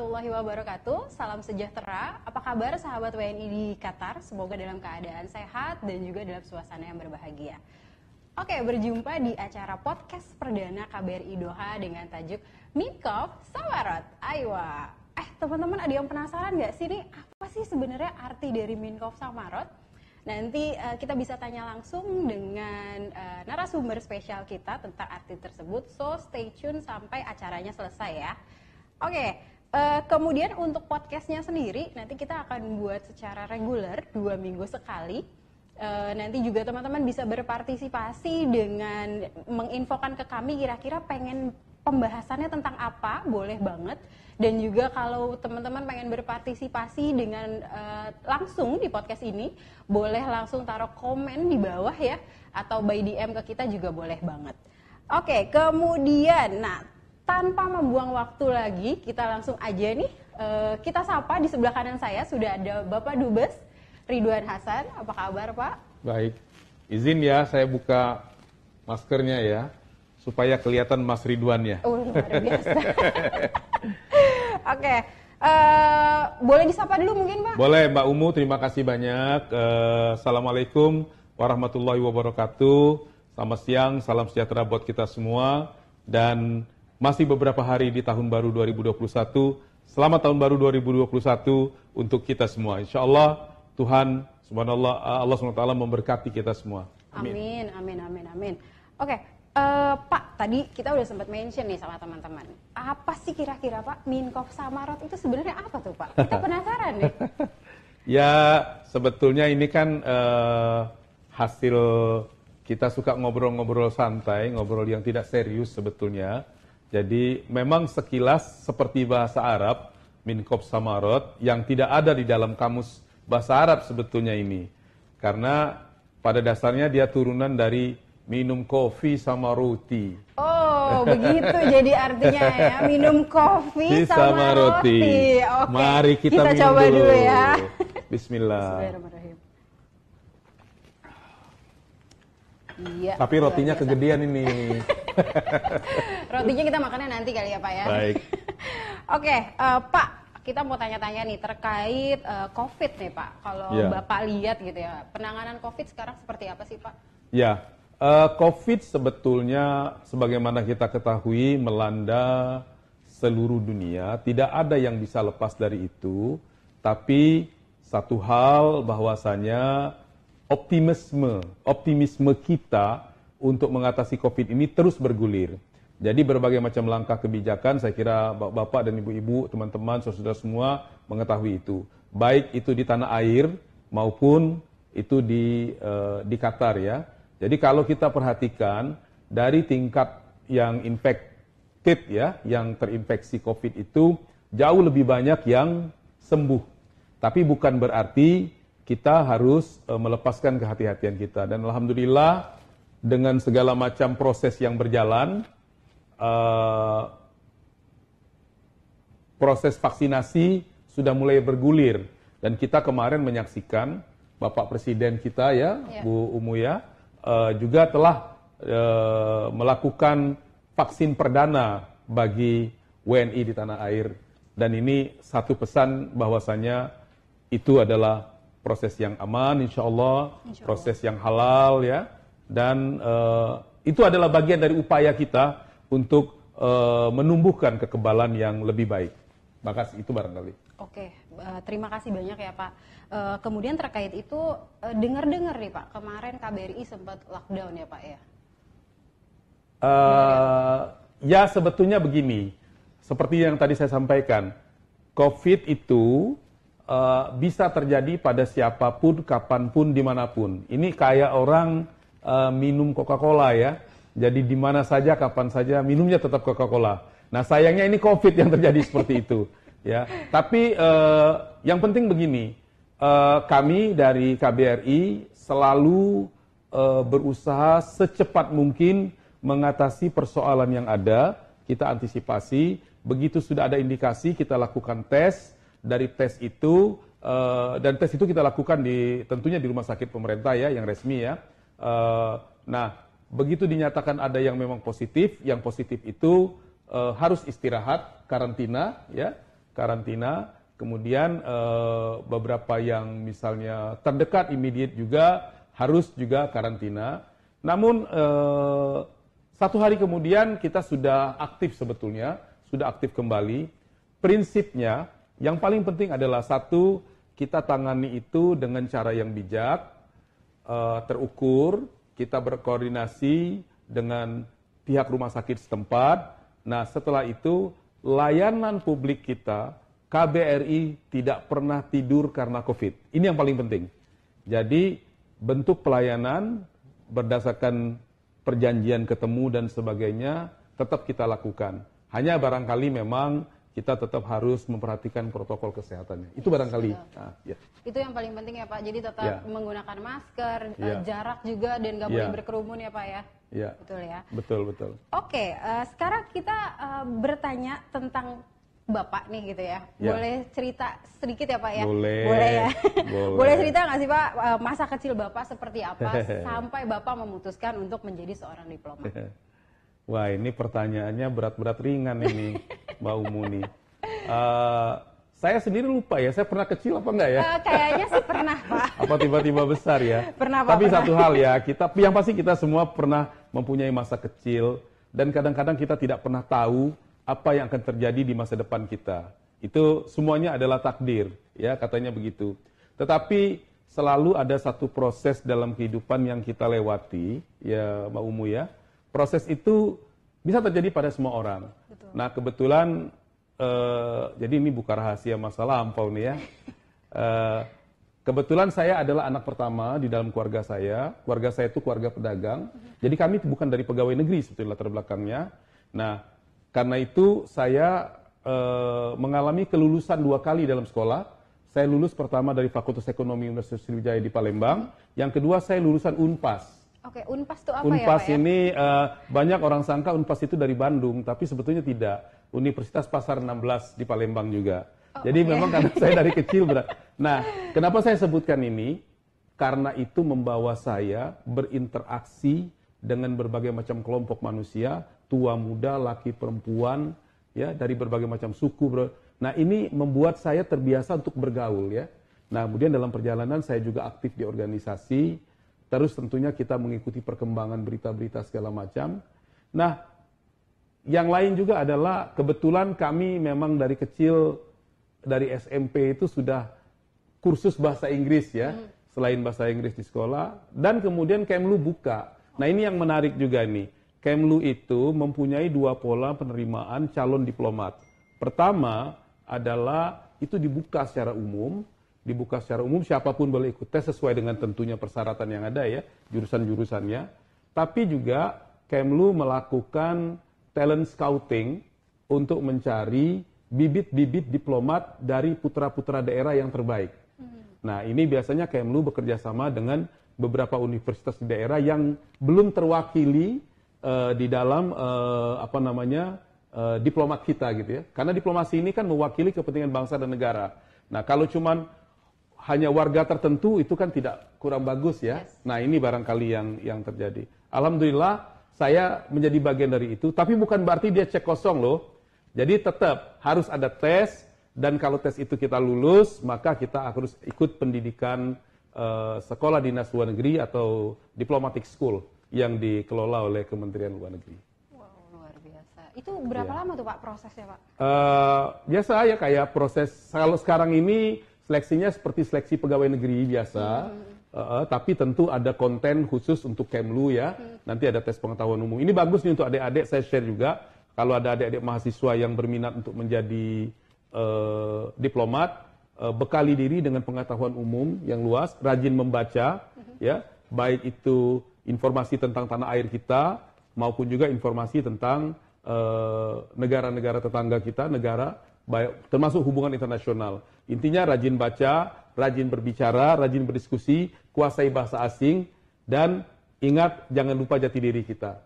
warahmatullahi wabarakatuh. Salam sejahtera. Apa kabar sahabat WNI di Qatar? Semoga dalam keadaan sehat dan juga dalam suasana yang berbahagia. Oke, berjumpa di acara podcast perdana KBRI Doha dengan tajuk Mikov Sawarot. Aywa. Eh, teman-teman ada yang penasaran nggak sih nih apa sih sebenarnya arti dari Minkov Samarot? Nanti uh, kita bisa tanya langsung dengan uh, narasumber spesial kita tentang arti tersebut. So stay tune sampai acaranya selesai ya. Oke, okay, Uh, kemudian untuk podcastnya sendiri nanti kita akan buat secara reguler dua minggu sekali. Uh, nanti juga teman-teman bisa berpartisipasi dengan menginfokan ke kami kira-kira pengen pembahasannya tentang apa boleh banget dan juga kalau teman-teman pengen berpartisipasi dengan uh, langsung di podcast ini boleh langsung taruh komen di bawah ya atau by DM ke kita juga boleh banget. Oke, okay, kemudian nah tanpa membuang waktu lagi, kita langsung aja nih eh, kita sapa di sebelah kanan saya sudah ada Bapak Dubes Ridwan Hasan. Apa kabar, Pak? Baik. Izin ya saya buka maskernya ya supaya kelihatan Mas ya. Oh, luar biasa. Oke. Uh, boleh disapa dulu mungkin Pak? Boleh Mbak Umu, terima kasih banyak. Uh, Assalamualaikum warahmatullahi wabarakatuh. Selamat siang, salam sejahtera buat kita semua. Dan masih beberapa hari di tahun baru 2021. Selamat tahun baru 2021 untuk kita semua. Insya Allah Tuhan subhanallah Allah SWT memberkati kita semua. Amin, amin, amin, amin. amin. Oke, okay. uh, eh, Pak, tadi kita udah sempat mention nih sama teman-teman. Apa sih kira-kira Pak Minkov Samarot itu sebenarnya apa tuh Pak? Kita penasaran nih. ya, sebetulnya ini kan uh, hasil kita suka ngobrol-ngobrol santai, ngobrol yang tidak serius sebetulnya. Jadi memang sekilas seperti bahasa Arab, min samarot, yang tidak ada di dalam kamus bahasa Arab sebetulnya ini. Karena pada dasarnya dia turunan dari minum kopi sama roti. Oh, begitu jadi artinya ya, minum kopi sama, sama roti. roti. Oke. Mari kita, kita coba dulu. dulu ya. Bismillah. Bismillahirrahmanirrahim. Tapi rotinya kegedean ini. Rotinya kita makannya nanti kali ya Pak ya. Baik. Oke, uh, Pak, kita mau tanya-tanya nih terkait uh, COVID nih Pak. Kalau ya. Bapak lihat gitu ya, penanganan COVID sekarang seperti apa sih Pak? Ya, uh, COVID sebetulnya sebagaimana kita ketahui melanda seluruh dunia, tidak ada yang bisa lepas dari itu. Tapi satu hal bahwasanya optimisme, optimisme kita untuk mengatasi COVID ini terus bergulir. Jadi berbagai macam langkah kebijakan, saya kira bapak-bapak dan ibu-ibu, teman-teman, saudara semua mengetahui itu. Baik itu di tanah air maupun itu di uh, di Qatar ya. Jadi kalau kita perhatikan dari tingkat yang infected ya, yang terinfeksi COVID itu jauh lebih banyak yang sembuh. Tapi bukan berarti kita harus uh, melepaskan kehati-hatian kita. Dan alhamdulillah dengan segala macam proses yang berjalan, uh, proses vaksinasi sudah mulai bergulir dan kita kemarin menyaksikan Bapak Presiden kita ya, yeah. Bu Umuya uh, eh, juga telah uh, melakukan vaksin perdana bagi WNI di tanah air dan ini satu pesan bahwasannya itu adalah proses yang aman insya Allah, insya Allah. proses yang halal ya dan uh, itu adalah bagian dari upaya kita untuk uh, menumbuhkan kekebalan yang lebih baik. Makasih, itu barangkali. Oke, uh, terima kasih banyak ya Pak. Uh, kemudian terkait itu uh, dengar-dengar nih Pak, kemarin KBRI sempat lockdown ya Pak ya. Uh, ya sebetulnya begini, seperti yang tadi saya sampaikan, COVID itu uh, bisa terjadi pada siapapun, kapanpun, dimanapun. Ini kayak orang Eh, minum Coca-Cola ya. Jadi di mana saja, kapan saja minumnya tetap Coca-Cola. Nah sayangnya ini COVID yang terjadi seperti itu ya. Tapi uh, yang penting begini, uh, kami dari KBRI selalu uh, berusaha secepat mungkin mengatasi persoalan yang ada. Kita antisipasi. Begitu sudah ada indikasi, kita lakukan tes. Dari tes itu uh, dan tes itu kita lakukan di tentunya di rumah sakit pemerintah ya yang resmi ya Eh, nah, begitu dinyatakan ada yang memang positif, yang positif itu eh, harus istirahat, karantina, ya, karantina. Kemudian eh, beberapa yang misalnya terdekat immediate juga harus juga karantina. Namun satu hari kemudian kita sudah aktif sebetulnya, sudah aktif kembali. Prinsipnya yang paling penting adalah satu kita tangani itu dengan cara yang bijak, uh, terukur, kita berkoordinasi dengan pihak rumah sakit setempat. Nah, setelah itu layanan publik kita KBRI tidak pernah tidur karena COVID. Ini yang paling penting. Jadi bentuk pelayanan berdasarkan perjanjian ketemu dan sebagainya tetap kita lakukan. Hanya barangkali memang kita tetap harus memperhatikan protokol kesehatannya. Itu barangkali. Nah, ya. Itu yang paling penting ya Pak. Jadi tetap ya. menggunakan masker, ya. jarak juga dan nggak ya. boleh iya. berkerumun ya Pak ya. Ya. Betul ya. Betul betul. Oke, uh, sekarang kita uh, bertanya tentang Bapak nih gitu ya. ya. Boleh cerita sedikit ya Pak ya? Boleh. Boleh ya. Boleh, boleh cerita nggak sih Pak masa kecil Bapak seperti apa sampai Bapak memutuskan untuk menjadi seorang diplomat? Wah ini pertanyaannya berat-berat ringan ini Mbak Umuni. Uh, saya sendiri lupa ya, saya pernah kecil apa enggak ya? Uh, kayaknya sih pernah Pak. apa tiba-tiba besar ya? Pernah Pak. Tapi pernah. satu hal ya, kita yang pasti kita semua pernah mempunyai masa kecil dan kadang-kadang kita tidak pernah tahu apa yang akan terjadi di masa depan kita. Itu semuanya adalah takdir, ya katanya begitu. Tetapi selalu ada satu proses dalam kehidupan yang kita lewati, ya Mbak Umu ya, proses itu bisa terjadi pada semua orang. Betul. Nah kebetulan uh, jadi ini bukan rahasia masa lampau nih ya. Uh, kebetulan saya adalah anak pertama di dalam keluarga saya. Keluarga saya itu keluarga pedagang. Mm-hmm. Jadi kami bukan dari pegawai negeri sebetulnya latar belakangnya. Nah karena itu saya uh, mengalami kelulusan dua kali dalam sekolah. Saya lulus pertama dari Fakultas Ekonomi Universitas Sriwijaya di Palembang. Yang kedua saya lulusan Unpas Oke, Unpas itu apa ya, Unpas ya? Unpas ini uh, banyak orang sangka Unpas itu dari Bandung, tapi sebetulnya tidak. Universitas Pasar 16 di Palembang juga. Oh, Jadi okay. memang karena saya dari kecil berat. Nah, kenapa saya sebutkan ini? Karena itu membawa saya berinteraksi dengan berbagai macam kelompok manusia, tua muda, laki perempuan, ya dari berbagai macam suku. Bro. Nah ini membuat saya terbiasa untuk bergaul ya. Nah kemudian dalam perjalanan saya juga aktif di organisasi, Terus tentunya kita mengikuti perkembangan berita-berita segala macam. Nah, yang lain juga adalah kebetulan kami memang dari kecil dari SMP itu sudah kursus bahasa Inggris ya, hmm. selain bahasa Inggris di sekolah dan kemudian Kemlu buka. Nah, ini yang menarik juga nih. Kemlu itu mempunyai dua pola penerimaan calon diplomat. Pertama adalah itu dibuka secara umum, dibuka secara umum siapapun boleh ikut tes sesuai dengan tentunya persyaratan yang ada ya jurusan-jurusannya tapi juga Kemlu melakukan talent scouting untuk mencari bibit-bibit diplomat dari putra-putra daerah yang terbaik. Hmm. Nah, ini biasanya Kemlu bekerja sama dengan beberapa universitas di daerah yang belum terwakili uh, di dalam uh, apa namanya uh, diplomat kita gitu ya. Karena diplomasi ini kan mewakili kepentingan bangsa dan negara. Nah, kalau cuman hanya warga tertentu itu kan tidak kurang bagus ya. Yes. Nah ini barangkali yang yang terjadi. Alhamdulillah saya menjadi bagian dari itu. Tapi bukan berarti dia cek kosong loh. Jadi tetap harus ada tes dan kalau tes itu kita lulus maka kita harus ikut pendidikan uh, sekolah dinas luar negeri atau diplomatic school yang dikelola oleh Kementerian Luar Negeri. Wow luar biasa. Itu berapa ya. lama tuh pak prosesnya pak? Uh, biasa ya kayak proses kalau sekarang ini seleksinya seperti seleksi pegawai negeri biasa, hmm. uh, tapi tentu ada konten khusus untuk Kemlu ya. Hmm. Nanti ada tes pengetahuan umum. Ini bagus nih untuk adik-adik, saya share juga. Kalau ada adik-adik mahasiswa yang berminat untuk menjadi uh, diplomat, uh, bekali diri dengan pengetahuan umum yang luas, rajin membaca, hmm. ya, baik itu informasi tentang tanah air kita maupun juga informasi tentang eh, negara-negara uh, negara -negara tetangga kita, negara baik, termasuk hubungan internasional. Intinya rajin baca, rajin berbicara, rajin berdiskusi, kuasai bahasa asing, dan ingat jangan lupa jati diri kita.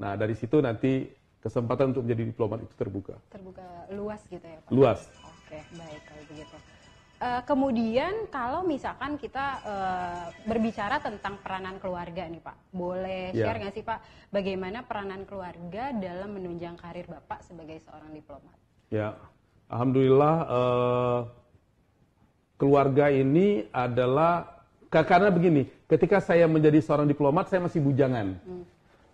Nah dari situ nanti kesempatan untuk menjadi diplomat itu terbuka. Terbuka luas gitu ya Pak? Luas. Oke, baik kalau begitu. Uh, kemudian kalau misalkan kita uh, berbicara tentang peranan keluarga nih Pak, boleh ya. share nggak yeah. sih Pak bagaimana peranan keluarga dalam menunjang karir Bapak sebagai seorang diplomat? Ya, Alhamdulillah eh, keluarga ini adalah karena begini, ketika saya menjadi seorang diplomat saya masih bujangan. Hmm.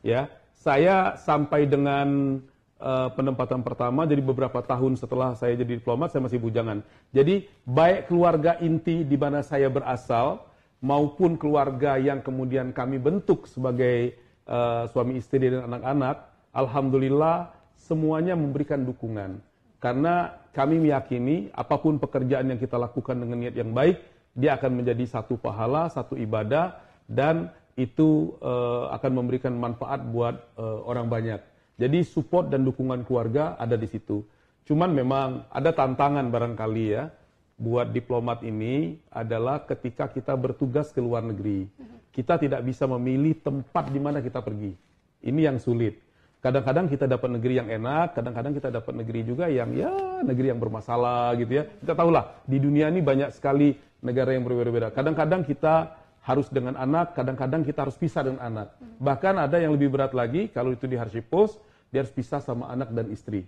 Ya, saya sampai dengan uh, penempatan pertama jadi beberapa tahun setelah saya jadi diplomat saya masih bujangan. Jadi baik keluarga inti di mana saya berasal maupun keluarga yang kemudian kami bentuk sebagai uh, suami istri dan anak-anak, alhamdulillah semuanya memberikan dukungan karena kami meyakini apapun pekerjaan yang kita lakukan dengan niat yang baik, dia akan menjadi satu pahala, satu ibadah, dan itu uh, akan memberikan manfaat buat uh, orang banyak. Jadi support dan dukungan keluarga ada di situ. Cuman memang ada tantangan barangkali ya buat diplomat ini adalah ketika kita bertugas ke luar negeri, kita tidak bisa memilih tempat di mana kita pergi. Ini yang sulit kadang-kadang kita dapat negeri yang enak, kadang-kadang kita dapat negeri juga yang ya negeri yang bermasalah gitu ya. Kita tahulah di dunia ini banyak sekali negara yang berbeda-beda. Kadang-kadang kita harus dengan anak, kadang-kadang kita harus pisah dengan anak. Bahkan ada yang lebih berat lagi kalau itu di Harsipos, dia harus pisah sama anak dan istri.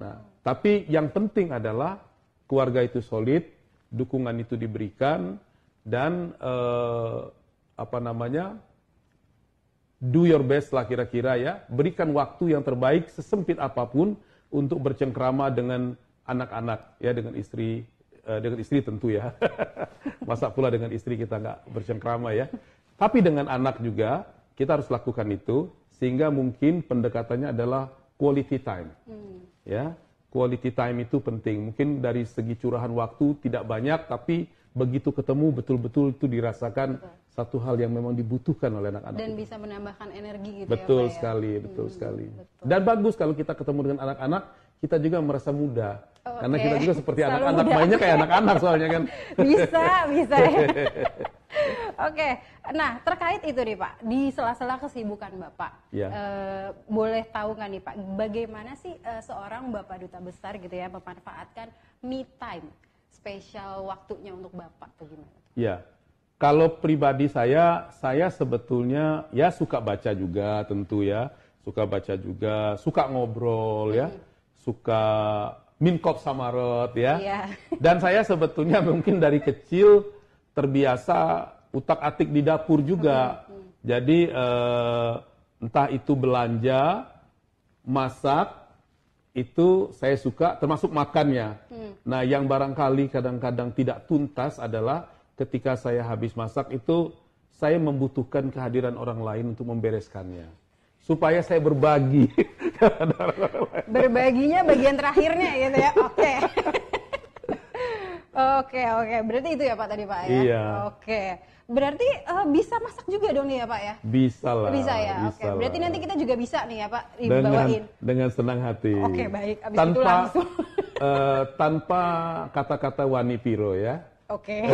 Nah, tapi yang penting adalah keluarga itu solid, dukungan itu diberikan dan eh, apa namanya do your best lah kira-kira ya. Berikan waktu yang terbaik sesempit apapun untuk bercengkrama dengan anak-anak ya dengan istri eh, dengan istri tentu ya. Masa pula dengan istri kita nggak bercengkrama ya. Tapi dengan anak juga kita harus lakukan itu sehingga mungkin pendekatannya adalah quality time. Hmm. Ya, quality time itu penting. Mungkin dari segi curahan waktu tidak banyak tapi begitu ketemu betul-betul itu dirasakan betul. satu hal yang memang dibutuhkan oleh anak-anak. Dan itu. bisa menambahkan energi gitu ya, betul ya, sekali, ya? Betul hmm, sekali, betul Dan bagus kalau kita ketemu dengan anak-anak, kita juga merasa muda. Oh, Karena okay. kita juga seperti anak-anak, mainnya kayak anak-anak soalnya kan. bisa, bisa ya. Oke, okay. nah terkait itu nih Pak, di sela-sela kesibukan Bapak, ya. e, boleh tahu kan nih Pak, bagaimana sih e, seorang Bapak Duta Besar gitu ya memanfaatkan me time spesial waktunya untuk Bapak atau gimana? Ya, kalau pribadi saya, saya sebetulnya ya suka baca juga tentu ya. Suka baca juga, suka ngobrol ya. Suka minkop sama rot ya. Iya. Dan saya sebetulnya mungkin dari kecil terbiasa utak-atik di dapur juga. Hmm, hmm. Jadi eh, entah itu belanja, masak, itu saya suka termasuk makannya. Hmm. Nah, yang barangkali kadang-kadang tidak tuntas adalah ketika saya habis masak itu saya membutuhkan kehadiran orang lain untuk membereskannya. Supaya saya berbagi. Berbaginya bagian terakhirnya gitu ya. Oke. Okay. Oke oke, berarti itu ya Pak tadi Pak ya. Iya. Oke, berarti uh, bisa masak juga dong nih ya Pak ya? Bisa lah. Bisa ya. Bisa oke, berarti nanti kita juga bisa nih ya Pak dibawain. Dengan, dengan senang hati. Oke baik. Abis tanpa itu langsung. uh, tanpa kata-kata Wani Piro ya. Oke.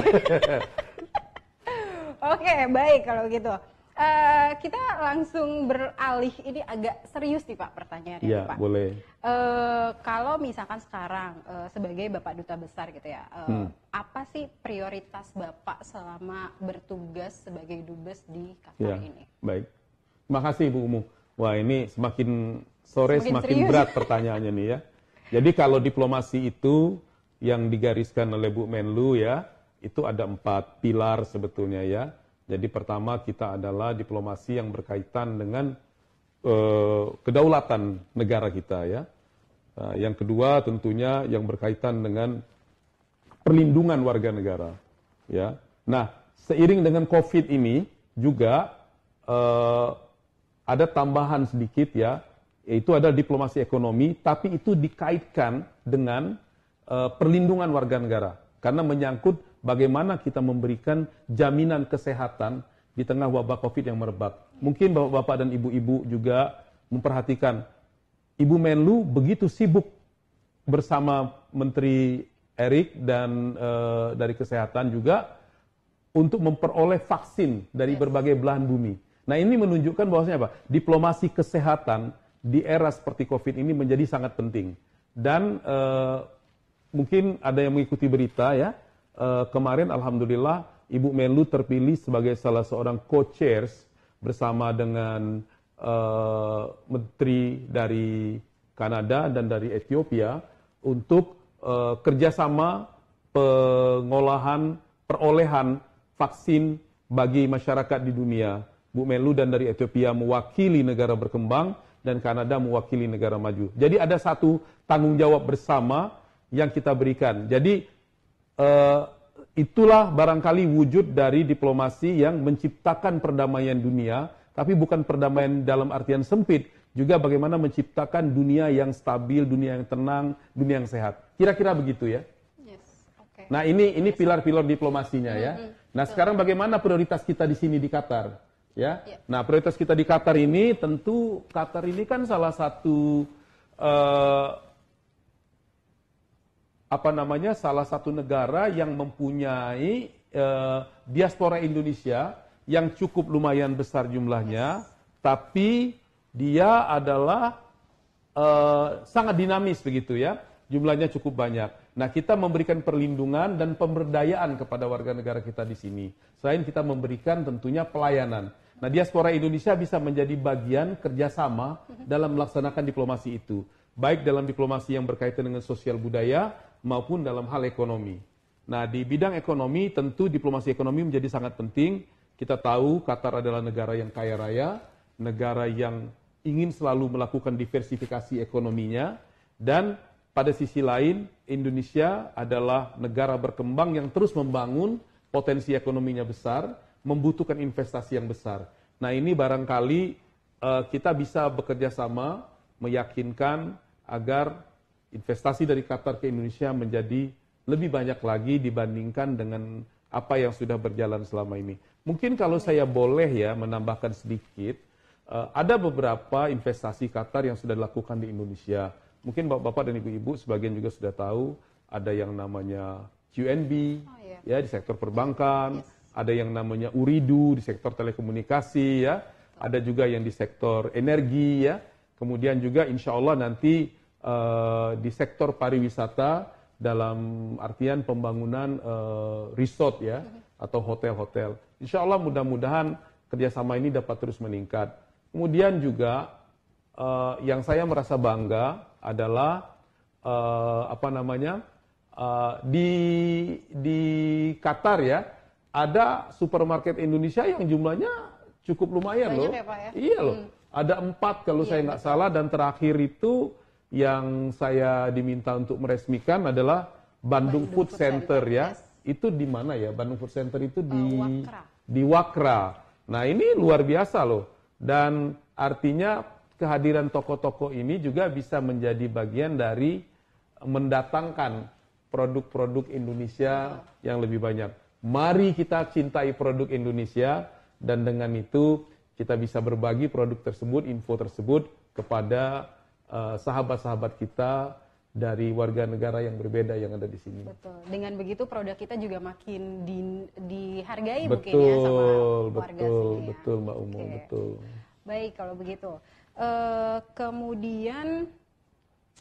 oke baik kalau gitu. Eh, kita langsung beralih ini agak serius nih Pak pertanyaannya ya, Pak. boleh. Uh, kalau misalkan sekarang uh, sebagai Bapak Duta Besar gitu ya, uh, hmm. apa sih prioritas Bapak selama bertugas sebagai dubes di Qatar ya, ini? Baik, kasih Bu Umu. Wah ini semakin sore semakin, semakin berat pertanyaannya nih ya. Jadi kalau diplomasi itu yang digariskan oleh Bu Menlu ya, itu ada empat pilar sebetulnya ya jadi pertama kita adalah diplomasi yang berkaitan dengan eh, kedaulatan negara kita ya. Nah, yang kedua tentunya yang berkaitan dengan perlindungan warga negara ya. Nah, seiring dengan Covid ini juga eh, ada tambahan sedikit ya, yaitu ada diplomasi ekonomi tapi itu dikaitkan dengan eh, perlindungan warga negara karena menyangkut bagaimana kita memberikan jaminan kesehatan di tengah wabah COVID yang merebak. Mungkin bapak-bapak dan ibu-ibu juga memperhatikan, Ibu Menlu begitu sibuk bersama Menteri Erik dan e, dari Kesehatan juga untuk memperoleh vaksin dari berbagai belahan bumi. Nah ini menunjukkan bahwasanya apa? Diplomasi kesehatan di era seperti COVID ini menjadi sangat penting. Dan e, mungkin ada yang mengikuti berita ya, Eh, kemarin alhamdulillah Ibu Menlu terpilih sebagai salah seorang co-chairs bersama dengan uh, menteri dari Kanada dan dari Ethiopia untuk uh, kerjasama pengolahan perolehan vaksin bagi masyarakat di dunia. Bu Melu dan dari Ethiopia mewakili negara berkembang dan Kanada mewakili negara maju. Jadi ada satu tanggung jawab bersama yang kita berikan. Jadi Eh, itulah barangkali wujud dari diplomasi yang menciptakan perdamaian dunia, tapi bukan perdamaian dalam artian sempit, juga bagaimana menciptakan dunia yang stabil, dunia yang tenang, dunia yang sehat. Kira-kira begitu ya. Nah ini ini pilar-pilar diplomasinya ya. Mm-hmm. Nah sekarang bagaimana prioritas kita di sini di Qatar ya? ya? Nah prioritas kita di Qatar ini tentu Qatar ini kan salah satu uh, apa namanya salah satu negara yang mempunyai eh, diaspora Indonesia yang cukup lumayan besar jumlahnya, tapi dia adalah eh, sangat dinamis begitu ya, jumlahnya cukup banyak. Nah, kita memberikan perlindungan dan pemberdayaan kepada warga negara kita di sini. Selain kita memberikan tentunya pelayanan. Nah, diaspora Indonesia bisa menjadi bagian kerjasama dalam melaksanakan diplomasi itu. Baik dalam diplomasi yang berkaitan dengan sosial budaya maupun dalam hal ekonomi. Nah, di bidang ekonomi tentu diplomasi ekonomi menjadi sangat penting. Kita tahu Qatar adalah negara yang kaya raya, negara yang ingin selalu melakukan diversifikasi ekonominya dan pada sisi lain Indonesia adalah negara berkembang yang terus membangun potensi ekonominya besar, membutuhkan investasi yang besar. Nah, ini barangkali eh, kita bisa bekerja sama meyakinkan agar investasi dari Qatar ke Indonesia menjadi lebih banyak lagi dibandingkan dengan apa yang sudah berjalan selama ini. Mungkin kalau saya boleh ya menambahkan sedikit, eh, ada beberapa investasi Qatar yang sudah dilakukan di Indonesia. Mungkin bapak-bapak dan ibu-ibu sebagian juga sudah tahu ada yang namanya QNB oh, yeah. ya di sektor perbankan, yes. ada yang namanya Uridu di sektor telekomunikasi ya, ada juga yang di sektor energi ya. Kemudian juga insya Allah nanti uh, di sektor pariwisata dalam artian pembangunan uh, resort ya atau hotel-hotel. Insya Allah mudah-mudahan kerjasama ini dapat terus meningkat. Kemudian juga uh, yang saya merasa bangga adalah uh, apa namanya uh, di di Qatar ya ada supermarket Indonesia yang jumlahnya cukup lumayan Banyak loh. Ya, Pak, ya? Iya loh. Hmm. Ada empat kalau iya, saya nggak salah dan terakhir itu yang saya diminta untuk meresmikan adalah Bandung, Bandung Food, Food Center, Center ya. Yes. Itu di mana ya? Bandung Food Center itu di eh, Wakra. di Wakra. Nah, ini luar biasa loh. Dan artinya kehadiran toko-toko ini juga bisa menjadi bagian dari mendatangkan produk-produk Indonesia yang lebih banyak. Mari kita cintai produk Indonesia dan dengan itu kita bisa berbagi produk tersebut, info tersebut kepada Eh, sahabat-sahabat kita dari warga negara yang berbeda yang ada di sini. Betul. Dengan begitu produk kita juga makin di, dihargai betul, mungkin ya sama warga betul, ya. Betul, Mbak Umum, betul. Baik, kalau begitu. Uh, kemudian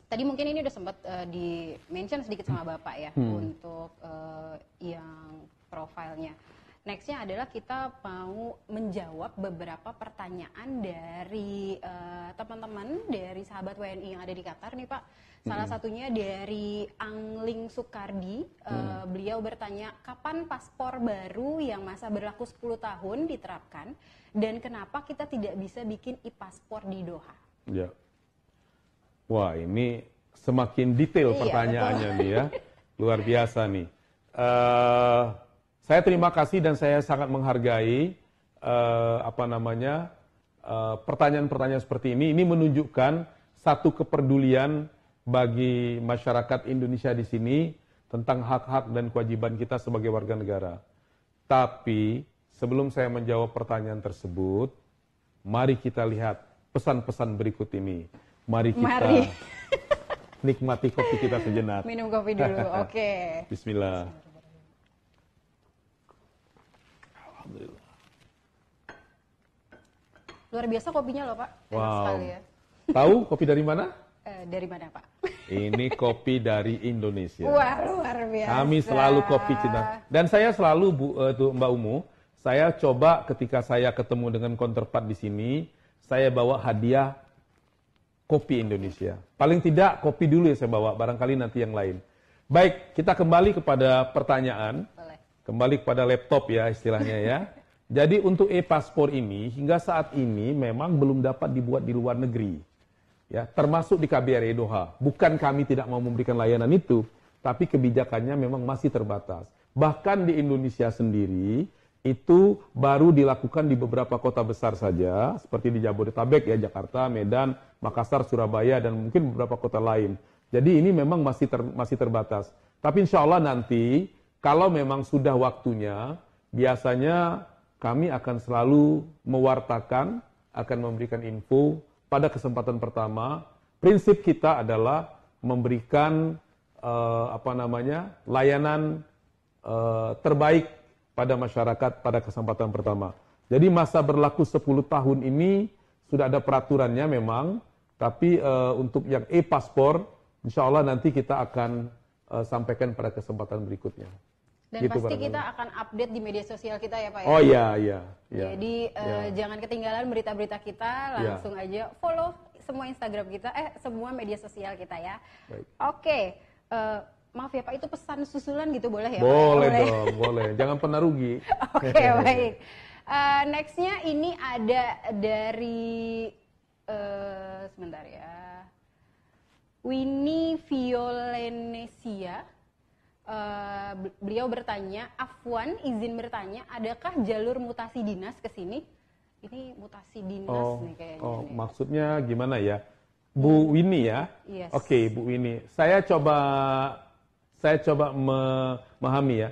tadi mungkin ini udah sempat uh, eh, di mention sedikit sama Bapak ya hmm. untuk uh, yang profilnya. Nextnya adalah kita mau menjawab beberapa pertanyaan dari uh, teman-teman dari sahabat WNI yang ada di Qatar nih Pak. Salah hmm. satunya dari Angling Sukardi, uh, hmm. beliau bertanya kapan paspor baru yang masa berlaku 10 tahun diterapkan dan kenapa kita tidak bisa bikin e-paspor di Doha? Ya. Wah, ini semakin detail iya, pertanyaannya betul. nih ya. Luar biasa nih. Uh, saya terima kasih dan saya sangat menghargai uh, apa namanya eh, pertanyaan-pertanyaan uh, seperti ini. Ini menunjukkan satu kepedulian bagi masyarakat Indonesia di sini tentang hak-hak dan kewajiban kita sebagai warga negara. Tapi sebelum saya menjawab pertanyaan tersebut, mari kita lihat pesan-pesan berikut ini. Mari kita mari. nikmati kopi kita sejenak. Minum kopi dulu, oke. Okay. Bismillah. alhamdulillah luar biasa kopinya loh pak wow. sekali ya tahu kopi dari mana eh, dari mana pak ini kopi dari Indonesia wah luar biasa kami selalu kopi Cina. dan saya selalu bu uh, tuh mbak Umu saya coba ketika saya ketemu dengan counterpart di sini saya bawa hadiah kopi Indonesia. Paling tidak kopi dulu ya saya bawa, barangkali nanti yang lain. Baik, kita kembali kepada pertanyaan. Kembali kepada laptop ya istilahnya ya. Jadi untuk e-paspor ini hingga saat ini memang belum dapat dibuat di luar negeri. Ya, termasuk di KBRI e Doha. Bukan kami tidak mau memberikan layanan itu, tapi kebijakannya memang masih terbatas. Bahkan di Indonesia sendiri itu baru dilakukan di beberapa kota besar saja, seperti di Jabodetabek ya, Jakarta, Medan, Makassar, Surabaya dan mungkin beberapa kota lain. Jadi ini memang masih ter, masih terbatas. Tapi insya Allah nanti kalau memang sudah waktunya, biasanya kami akan selalu mewartakan, akan memberikan info pada kesempatan pertama. Prinsip kita adalah memberikan eh, apa namanya layanan eh, terbaik pada masyarakat pada kesempatan pertama. Jadi masa berlaku 10 tahun ini sudah ada peraturannya memang, tapi eh, untuk yang e-paspor, insya Allah nanti kita akan eh, sampaikan pada kesempatan berikutnya. Dan gitu pasti kita akan update di media sosial kita ya Pak ya. Oh iya iya. Ya. Jadi ya. Uh, jangan ketinggalan berita-berita kita, iya. langsung ya. aja follow semua Instagram kita, eh semua media sosial kita ya. Baik. Oke, uh, maaf ya Pak, itu pesan susulan gitu boleh ya? Boleh, boleh. dong, boleh. Jangan pernah rugi. Oke okay, baik. Uh, nextnya ini ada dari uh, sebentar ya. Winnie Violenesia Eh, beliau bertanya, Afwan izin bertanya, adakah jalur mutasi dinas ke sini? Ini mutasi dinas oh, nih kayaknya. Oh, nih. maksudnya gimana ya? Bu Wini ya? Yes. Oke, okay, Bu Wini, Saya coba saya coba memahami ya.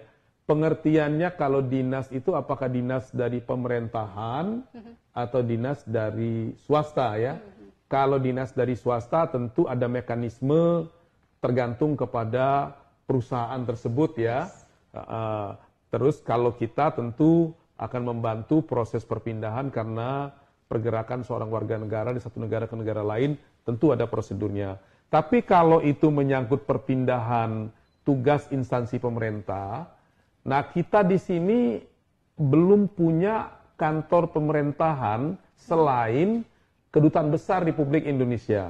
Pengertiannya kalau dinas itu apakah dinas dari pemerintahan mm-hmm. atau dinas dari swasta ya? Mm-hmm. Kalau dinas dari swasta tentu ada mekanisme tergantung kepada perusahaan tersebut ya. Uh, terus kalau kita tentu akan membantu proses perpindahan karena pergerakan seorang warga negara di satu negara ke negara lain tentu ada prosedurnya. Tapi kalau itu menyangkut perpindahan tugas instansi pemerintah, nah kita di sini belum punya kantor pemerintahan selain kedutaan besar Republik Indonesia.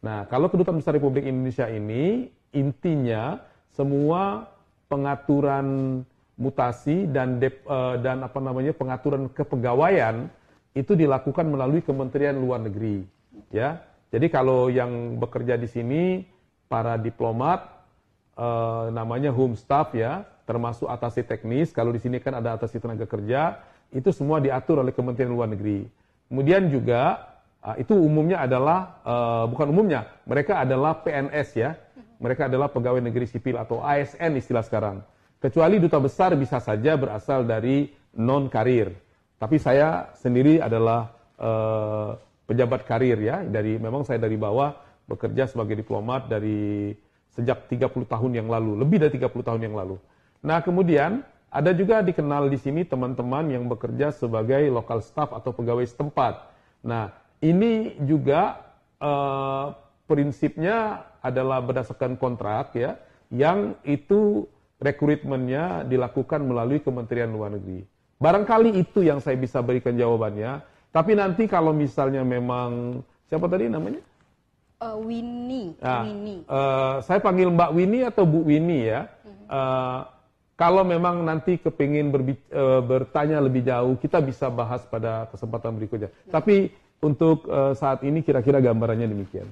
Nah, kalau kedutaan besar Republik Indonesia ini intinya semua pengaturan mutasi dan dep, uh, dan apa namanya pengaturan kepegawaian itu dilakukan melalui Kementerian Luar Negeri ya. Jadi kalau yang bekerja di sini para diplomat uh, namanya home staff ya, termasuk atasi teknis. Kalau di sini kan ada atasi tenaga kerja, itu semua diatur oleh Kementerian Luar Negeri. Kemudian juga uh, itu umumnya adalah uh, bukan umumnya, mereka adalah PNS ya, mereka adalah pegawai negeri sipil atau ASN istilah sekarang. Kecuali duta besar bisa saja berasal dari non karir. Tapi saya sendiri adalah uh, pejabat karir ya. Dari memang saya dari bawah bekerja sebagai diplomat dari sejak 30 tahun yang lalu, lebih dari 30 tahun yang lalu. Nah, kemudian ada juga dikenal di sini teman-teman yang bekerja sebagai lokal staff atau pegawai setempat. Nah, ini juga uh, prinsipnya adalah berdasarkan kontrak ya, yang itu rekrutmennya dilakukan melalui Kementerian Luar Negeri. Barangkali itu yang saya bisa berikan jawabannya. Tapi nanti kalau misalnya memang siapa tadi namanya? Uh, Winnie. Nah, Winnie. Uh, saya panggil Mbak Winnie atau Bu Winnie ya. uh kalau memang nanti kepingin uh, bertanya lebih jauh, kita bisa bahas pada kesempatan berikutnya. Ya. Tapi untuk uh, saat ini kira-kira gambarannya demikian.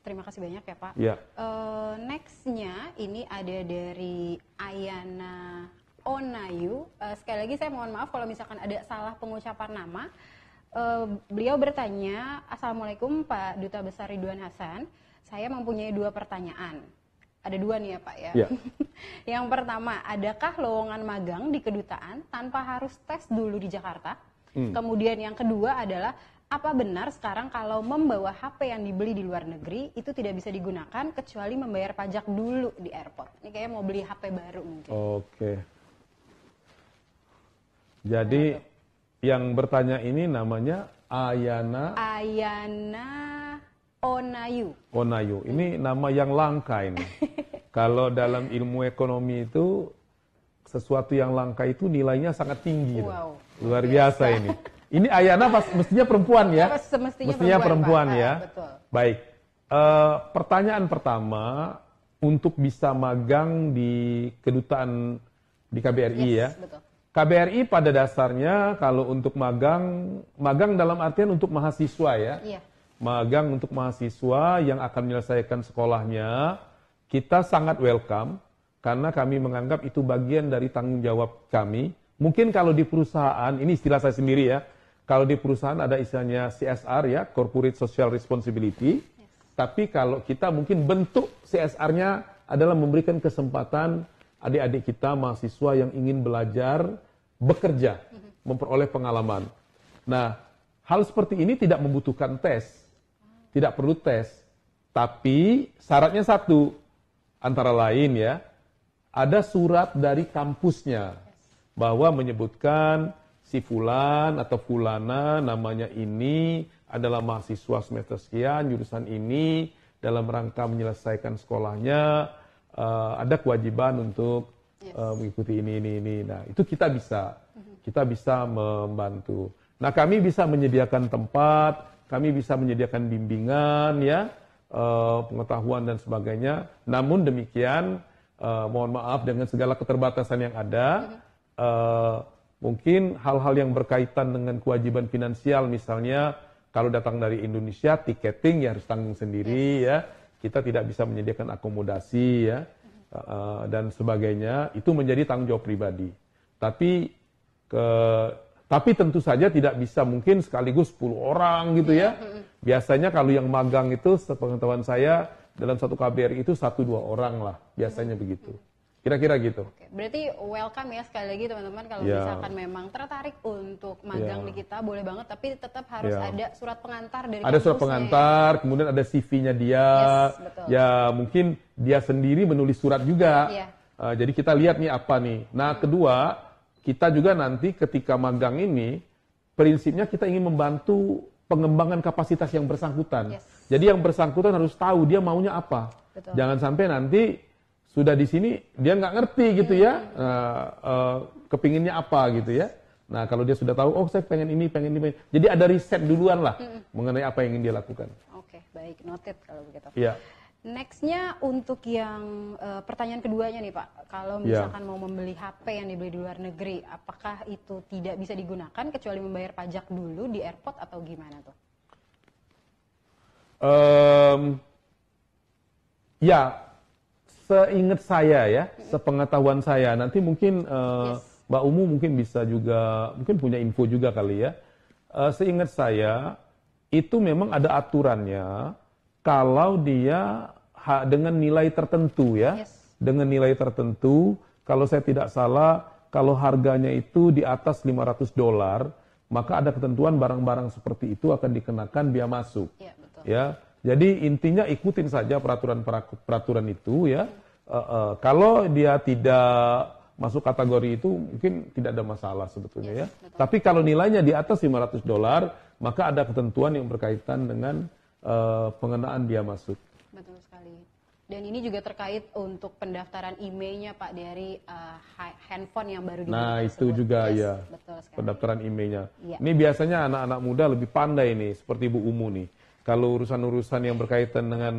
Terima kasih banyak ya Pak. Ya. Uh, Nextnya ini ada dari Ayana Onayu. Uh, sekali lagi saya mohon maaf kalau misalkan ada salah pengucapan nama. Uh, beliau bertanya, Assalamualaikum Pak Duta Besar Ridwan Hasan. Saya mempunyai dua pertanyaan. Ada dua nih ya Pak ya. ya. Yang pertama, adakah lowongan magang di kedutaan tanpa harus tes dulu di Jakarta? Hmm. Kemudian yang kedua adalah apa benar sekarang kalau membawa HP yang dibeli di luar negeri itu tidak bisa digunakan kecuali membayar pajak dulu di airport? Ini kayaknya mau beli HP baru mungkin. Oke. Jadi yang bertanya ini namanya Ayana Ayana Onayu. Onayu. Ini nama yang langka ini. kalau dalam ilmu ekonomi itu sesuatu yang langka itu nilainya sangat tinggi. Wow. Luar biasa, biasa ini. Ini Ayana pas mestinya perempuan ya. semestinya, mestinya perempuan, perempuan ya. Ah, betul. Baik. Uh, pertanyaan pertama untuk bisa magang di kedutaan di KBRI yes, ya. Betul. KBRI pada dasarnya kalau untuk magang, magang dalam artian untuk mahasiswa ya. Iya. Magang untuk mahasiswa yang akan menyelesaikan sekolahnya, kita sangat welcome karena kami menganggap itu bagian dari tanggung jawab kami. Mungkin kalau di perusahaan, ini istilah saya sendiri ya, kalau di perusahaan ada istilahnya CSR ya, Corporate Social Responsibility. Yes. Tapi kalau kita mungkin bentuk CSR-nya adalah memberikan kesempatan adik-adik kita mahasiswa yang ingin belajar, bekerja, mm-hmm. memperoleh pengalaman. Nah, hal seperti ini tidak membutuhkan tes. Tidak perlu tes. Tapi syaratnya satu, antara lain ya, ada surat dari kampusnya bahwa menyebutkan si fulan atau fulana namanya ini adalah mahasiswa semester sekian jurusan ini dalam rangka menyelesaikan sekolahnya uh, ada kewajiban untuk yes. uh, mengikuti ini ini ini. Nah, itu kita bisa. Kita bisa membantu. Nah, kami bisa menyediakan tempat, kami bisa menyediakan bimbingan ya, uh, pengetahuan dan sebagainya. Namun demikian uh, mohon maaf dengan segala keterbatasan yang ada uh, Mungkin hal-hal yang berkaitan dengan kewajiban finansial misalnya kalau datang dari Indonesia tiketing ya harus tanggung sendiri iya. ya. Kita tidak bisa menyediakan akomodasi ya dan sebagainya itu menjadi tanggung jawab pribadi. Tapi ke tapi tentu saja tidak bisa mungkin sekaligus 10 orang gitu ya. Iya. Biasanya kalau yang magang itu sepengetahuan saya dalam satu KBR itu satu dua orang lah biasanya iya. begitu. Kira-kira gitu. berarti welcome ya sekali lagi teman-teman kalau yeah. misalkan memang tertarik untuk magang yeah. di kita boleh banget tapi tetap harus yeah. ada surat pengantar dari Ada surat ya. pengantar, ya. kemudian ada CV-nya dia. Yes, betul. Ya mungkin dia sendiri menulis surat juga. Yeah. Iya. Uh, jadi kita lihat nih apa nih. Nah, hmm. kedua, kita juga nanti ketika magang ini prinsipnya kita ingin membantu pengembangan kapasitas yang bersangkutan. Yes. Jadi yang bersangkutan harus tahu dia maunya apa. Betul. Jangan sampai nanti sudah di sini dia nggak ngerti gitu ya uh, uh, kepinginnya apa gitu ya nah kalau dia sudah tahu oh saya pengen ini pengen ini pengen. jadi ada riset duluan lah mm -mm. mengenai apa yang ingin dia lakukan oke okay, baik noted kalau begitu yeah. nextnya untuk yang uh, pertanyaan keduanya nih pak kalau iya. misalkan yeah. mau membeli HP yang dibeli di luar negeri apakah itu tidak bisa digunakan kecuali membayar pajak dulu di airport atau gimana tuh um, ya seingat saya ya, hmm. sepengetahuan saya. Nanti mungkin uh, yes. Mbak Umu mungkin bisa juga, mungkin punya info juga kali ya. Uh, seingat saya, itu memang ada aturannya kalau dia ha, dengan nilai tertentu ya. Yes. Dengan nilai tertentu, kalau saya tidak salah, kalau harganya itu di atas 500 dolar, maka ada ketentuan barang-barang seperti itu akan dikenakan biaya masuk. Ya, betul. ya jadi intinya ikutin saja peraturan peraturan itu ya. E, e, kalau dia tidak masuk kategori itu mungkin tidak ada masalah sebetulnya ya. Iya, betul. Tapi kalau nilainya di atas 500 dolar, maka ada ketentuan yang berkaitan dengan e, pengenaan dia masuk. Betul sekali. Dan ini juga terkait untuk pendaftaran imei Pak dari uh, handphone yang baru dibeli. Nah, itu juga yes, ya. Betul sekali. Pendaftaran imei Ya. Iya. Ini biasanya anak-anak muda lebih pandai nih, seperti Bu Umu nih. Kalau urusan-urusan yang berkaitan dengan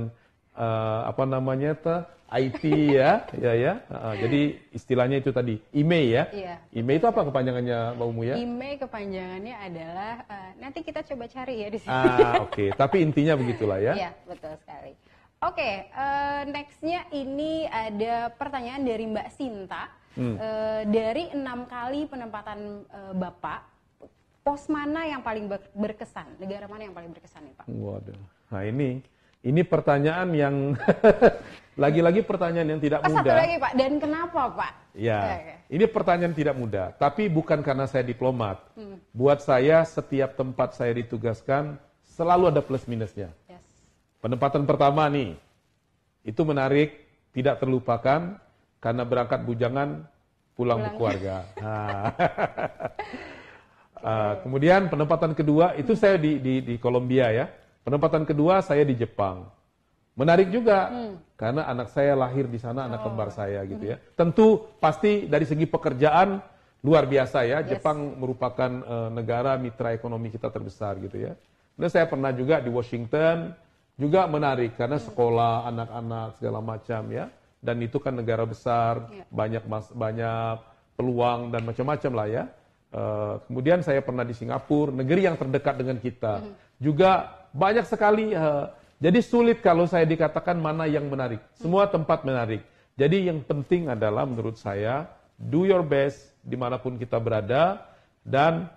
uh, apa namanya ta IT ya, ya, ya ya. Uh, jadi istilahnya itu tadi IMEI e ya. IMEI iya. e itu apa kepanjangannya Mbak Umu ya? IMEI e kepanjangannya adalah uh, nanti kita coba cari ya di sini. Ah, oke. Okay. Tapi intinya begitulah ya. Iya, betul sekali. Oke, okay, uh, eh, nextnya ini ada pertanyaan dari Mbak Sinta. Hmm. Uh, dari enam kali penempatan uh, Bapak pos mana yang paling berkesan? Negara mana yang paling berkesan nih Pak? Waduh. Nah ini ini pertanyaan yang lagi-lagi pertanyaan yang tidak oh, mudah. Satu lagi Pak, dan kenapa Pak? Ya, Okay. ini pertanyaan tidak mudah. Tapi bukan karena saya diplomat. Hmm. Buat saya setiap tempat saya ditugaskan selalu ada plus minusnya. Yes. Penempatan pertama nih, itu menarik, tidak terlupakan karena berangkat bujangan pulang, pulang. ke keluarga. Nah. Uh, kemudian penempatan kedua itu saya di di, di Kolombia ya. Penempatan kedua saya di Jepang. Menarik juga hmm. karena anak saya lahir di sana, anak oh. kembar saya gitu ya. Hmm. Tentu pasti dari segi pekerjaan luar biasa ya. Yes. Jepang merupakan uh, negara mitra ekonomi kita terbesar gitu ya. Dan saya pernah juga di Washington juga menarik karena hmm. sekolah anak-anak segala macam ya. Dan itu kan negara besar, yeah. banyak mas, banyak peluang dan macam-macam lah ya. Eh, kemudian saya pernah di Singapura, negeri yang terdekat dengan kita. Hmm. Juga banyak sekali. Uh, jadi sulit kalau saya dikatakan mana yang menarik. Semua tempat menarik. Jadi yang penting adalah menurut saya do your best dimanapun kita berada dan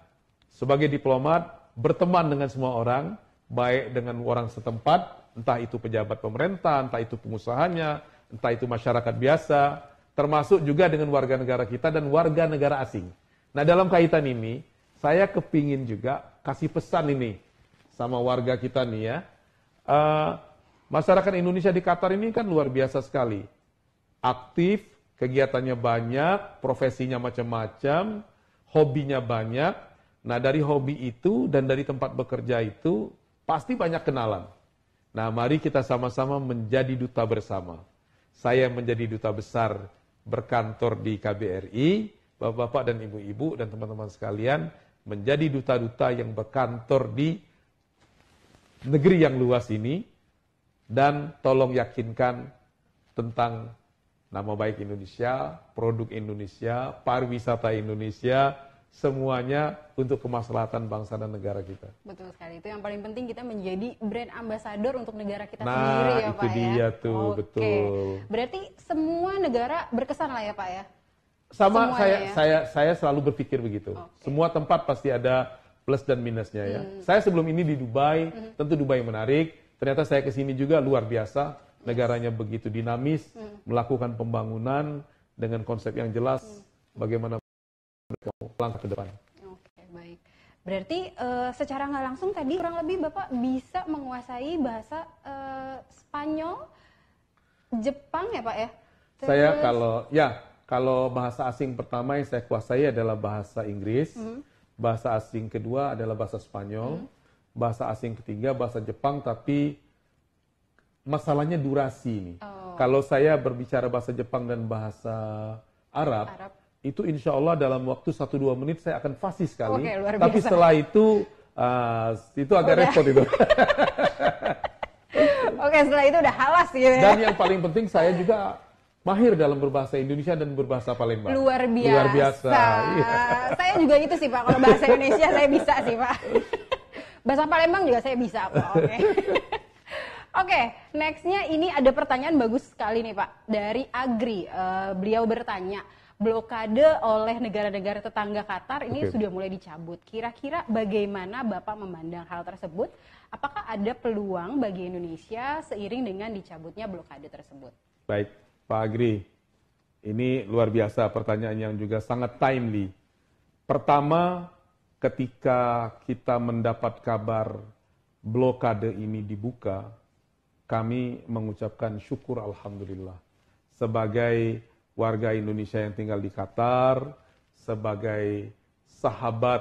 sebagai diplomat berteman dengan semua orang, baik dengan orang setempat, entah itu pejabat pemerintah, entah itu pengusahanya, entah itu masyarakat biasa, termasuk juga dengan warga negara kita dan warga negara asing. Nah dalam kaitan ini, saya kepingin juga kasih pesan ini sama warga kita nih ya. Uh, masyarakat Indonesia di Qatar ini kan luar biasa sekali. Aktif, kegiatannya banyak, profesinya macam-macam, hobinya banyak. Nah dari hobi itu dan dari tempat bekerja itu pasti banyak kenalan. Nah mari kita sama-sama menjadi duta bersama. Saya menjadi duta besar berkantor di KBRI, bapak-bapak dan ibu-ibu dan teman-teman sekalian menjadi duta-duta yang berkantor di negeri yang luas ini dan tolong yakinkan tentang nama baik Indonesia, produk Indonesia, pariwisata Indonesia, semuanya untuk kemaslahatan bangsa dan negara kita. Betul sekali. Itu yang paling penting kita menjadi brand ambassador untuk negara kita nah, sendiri ya Pak ya. Nah, itu dia tuh, Oke. betul. Berarti semua negara berkesan lah ya Pak ya sama Semuanya saya ya, ya? saya saya selalu berpikir begitu. Okay. Semua tempat pasti ada plus dan minusnya ya. Hmm. Saya sebelum ini di Dubai, hmm. tentu Dubai menarik. Ternyata saya ke sini juga luar biasa. Hmm. Negaranya begitu dinamis, hmm. melakukan pembangunan dengan konsep yang jelas hmm. bagaimana langkah ke depan. Oke, baik. Berarti uh, secara nggak langsung tadi kurang lebih Bapak bisa menguasai bahasa uh, Spanyol, Jepang ya Pak ya? Terus... Saya kalau ya kalau bahasa asing pertama yang saya kuasai adalah bahasa Inggris, mm. bahasa asing kedua adalah bahasa Spanyol, mm. bahasa asing ketiga bahasa Jepang, tapi masalahnya durasi nih. Oh. Kalau saya berbicara bahasa Jepang dan bahasa Arab, Arab. itu insya Allah dalam waktu 1-2 menit saya akan fasih sekali. Okay, luar biasa. Tapi setelah itu, uh, itu agak Udah. repot itu. Oke, setelah itu udah halas gitu ya. Dan yang paling penting saya juga mahir dalam berbahasa Indonesia dan berbahasa Palembang. Luar biasa. Luar biasa. Iya. Saya juga itu sih Pak, kalau bahasa Indonesia saya bisa sih Pak. bahasa Palembang juga saya bisa Pak. Oke. Oke, okay, nextnya ini ada pertanyaan bagus sekali nih Pak dari Agri. Uh, beliau bertanya, blokade oleh negara-negara tetangga Qatar ini okay. sudah mulai dicabut. Kira-kira bagaimana Bapak memandang hal tersebut? Apakah ada peluang bagi Indonesia seiring dengan dicabutnya blokade tersebut? Baik, Pak Agri, ini luar biasa pertanyaan yang juga sangat timely. Pertama, ketika kita mendapat kabar blokade ini dibuka, kami mengucapkan syukur alhamdulillah. Sebagai warga Indonesia yang tinggal di Qatar, sebagai sahabat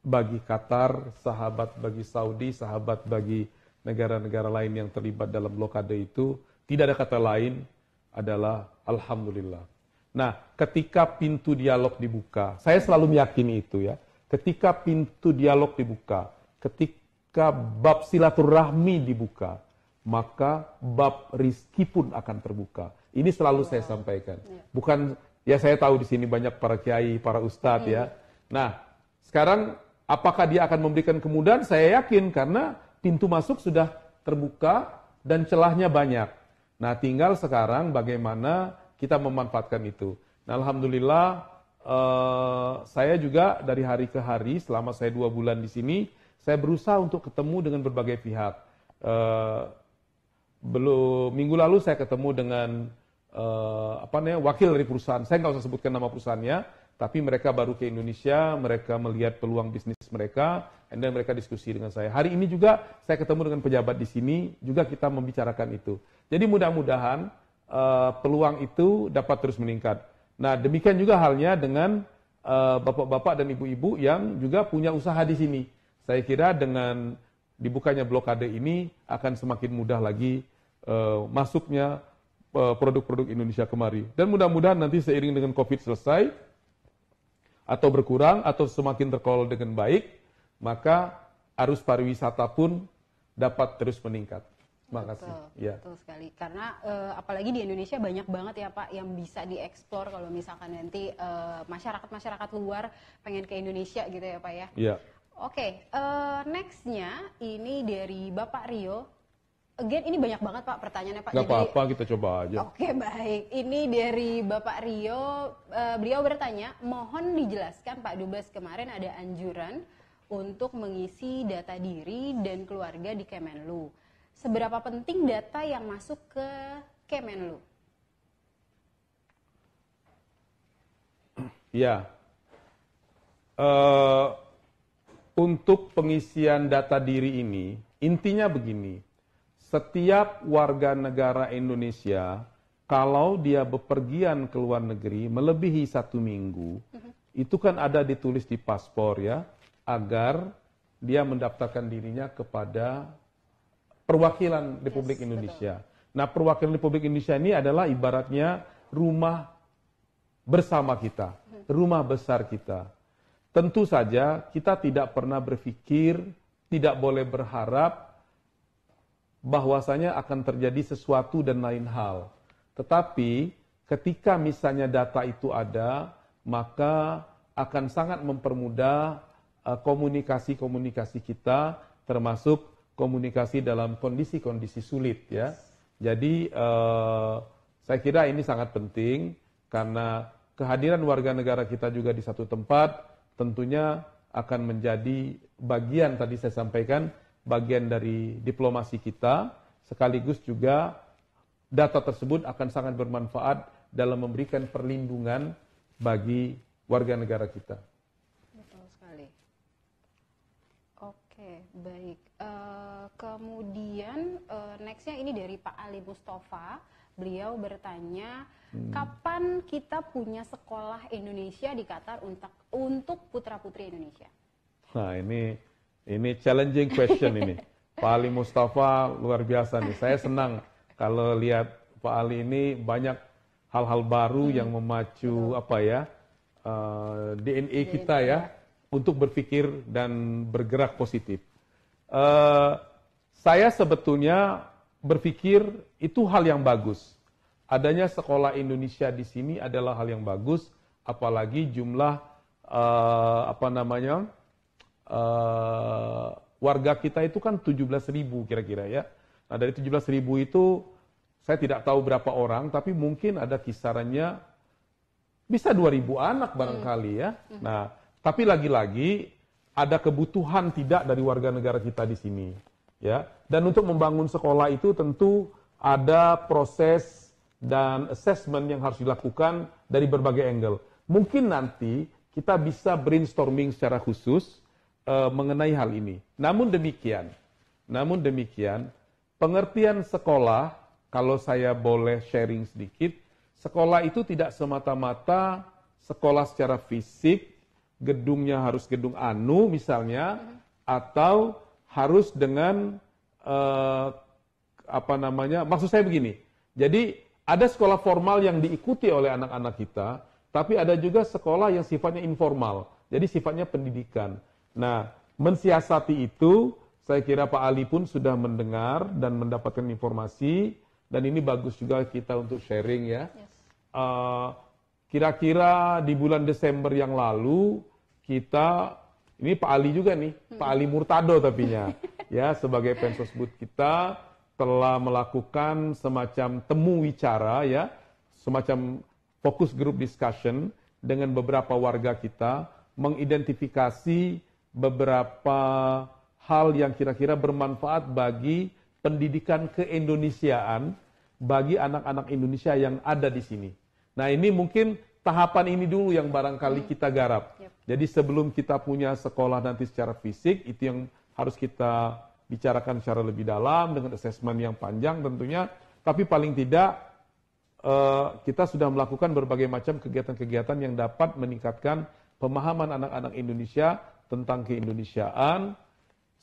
bagi Qatar, sahabat bagi Saudi, sahabat bagi negara-negara lain yang terlibat dalam blokade itu, tidak ada kata lain adalah alhamdulillah. Nah, ketika pintu dialog dibuka, saya selalu meyakini itu ya. Ketika pintu dialog dibuka, ketika bab silaturahmi dibuka, maka bab rizki pun akan terbuka. Ini selalu saya iya. sampaikan. Iya. Bukan ya saya tahu di sini banyak para kiai, para ustadz ya. Iya. Nah, sekarang apakah dia akan memberikan kemudahan? Saya yakin karena pintu masuk sudah terbuka dan celahnya banyak. Nah, tinggal sekarang bagaimana kita memanfaatkan itu. Nah, alhamdulillah eh, saya juga dari hari ke hari selama saya dua bulan di sini, saya berusaha untuk ketemu dengan berbagai pihak. Eh, belum minggu lalu saya ketemu dengan eh, apa namanya wakil dari perusahaan. Saya nggak usah sebutkan nama perusahaannya, tapi mereka baru ke Indonesia, mereka melihat peluang bisnis mereka, dan mereka diskusi dengan saya. Hari ini juga saya ketemu dengan pejabat di sini, juga kita membicarakan itu. Jadi mudah-mudahan uh, peluang itu dapat terus meningkat. Nah, demikian juga halnya dengan uh, bapak-bapak dan ibu-ibu yang juga punya usaha di sini. Saya kira dengan dibukanya blokade ini akan semakin mudah lagi uh, masuknya uh, produk-produk Indonesia kemari. Dan mudah-mudahan nanti seiring dengan COVID selesai atau berkurang atau semakin terkelola dengan baik, maka arus pariwisata pun dapat terus meningkat. Makasih. Betul, ya. betul sekali. Karena uh, apalagi di Indonesia banyak banget ya Pak yang bisa dieksplor kalau misalkan nanti eh, masyarakat-masyarakat uh, luar pengen ke Indonesia gitu ya Pak ya. Iya. Oke, okay, uh, eh, nextnya ini dari Bapak Rio. Again, ini banyak banget Pak pertanyaannya Pak. Gak apa-apa, kita coba aja. Oke, okay, baik. Ini dari Bapak Rio. Uh, beliau bertanya, mohon dijelaskan Pak Dubes kemarin ada anjuran untuk mengisi data diri dan keluarga di Kemenlu seberapa penting data yang masuk ke Kemenlu? Ya, uh, untuk pengisian data diri ini, intinya begini, setiap warga negara Indonesia, kalau dia bepergian ke luar negeri melebihi satu minggu, mm-hmm. itu kan ada ditulis di paspor ya, agar dia mendaftarkan dirinya kepada perwakilan Republik yes, Indonesia. Betul. Nah, perwakilan Republik Indonesia ini adalah ibaratnya rumah bersama kita, hmm. rumah besar kita. Tentu saja kita tidak pernah berpikir, tidak boleh berharap bahwasanya akan terjadi sesuatu dan lain hal. Tetapi ketika misalnya data itu ada, maka akan sangat mempermudah eh, komunikasi-komunikasi kita termasuk komunikasi dalam kondisi-kondisi sulit ya. Jadi eh, saya kira ini sangat penting karena kehadiran warga negara kita juga di satu tempat tentunya akan menjadi bagian tadi saya sampaikan bagian dari diplomasi kita sekaligus juga data tersebut akan sangat bermanfaat dalam memberikan perlindungan bagi warga negara kita. Betul sekali. Oke, baik. Eh, kemudian uh, nextnya ini dari Pak Ali Mustafa, beliau bertanya hmm. kapan kita punya sekolah Indonesia di Qatar untuk untuk putra putri Indonesia. Nah ini ini challenging question ini. Pak Ali Mustafa luar biasa nih. Saya senang kalau lihat Pak Ali ini banyak hal-hal baru hmm. yang memacu Betul. apa ya uh, eh, DNA, DNA kita ya, ya untuk berpikir dan bergerak positif. Eh, saya sebetulnya berpikir itu hal yang bagus. Adanya sekolah Indonesia di sini adalah hal yang bagus, apalagi jumlah eh, apa namanya eh, warga kita itu kan 17.000 ribu kira-kira ya. Nah dari 17.000 ribu itu saya tidak tahu berapa orang, tapi mungkin ada kisarannya bisa 2000 anak barangkali ya. Hmm. Nah, tapi lagi-lagi ada kebutuhan tidak dari warga negara kita di sini ya dan untuk membangun sekolah itu tentu ada proses dan assessment yang harus dilakukan dari berbagai angle mungkin nanti kita bisa brainstorming secara khusus uh, mengenai hal ini namun demikian namun demikian pengertian sekolah kalau saya boleh sharing sedikit sekolah itu tidak semata-mata sekolah secara fisik gedungnya harus gedung anu misalnya mm-hmm. atau harus dengan uh, apa namanya maksud saya begini jadi ada sekolah formal yang diikuti oleh anak-anak kita tapi ada juga sekolah yang sifatnya informal jadi sifatnya pendidikan nah mensiasati itu saya kira Pak Ali pun sudah mendengar dan mendapatkan informasi dan ini bagus juga kita untuk sharing ya yes. uh, Kira-kira di bulan Desember yang lalu, kita ini Pak Ali juga nih, hmm. Pak Ali Murtado tapinya. ya, sebagai pensosbud kita telah melakukan semacam temu wicara ya, semacam fokus grup discussion dengan beberapa warga kita mengidentifikasi beberapa hal yang kira-kira bermanfaat bagi pendidikan keindonesiaan bagi anak-anak Indonesia yang ada di sini. Nah, ini mungkin tahapan ini dulu yang barangkali hmm. kita garap. Yep. Jadi sebelum kita punya sekolah nanti secara fisik, itu yang harus kita bicarakan secara lebih dalam dengan asesmen yang panjang tentunya. Tapi paling tidak eh, kita sudah melakukan berbagai macam kegiatan-kegiatan yang dapat meningkatkan pemahaman anak-anak Indonesia tentang keindonesiaan,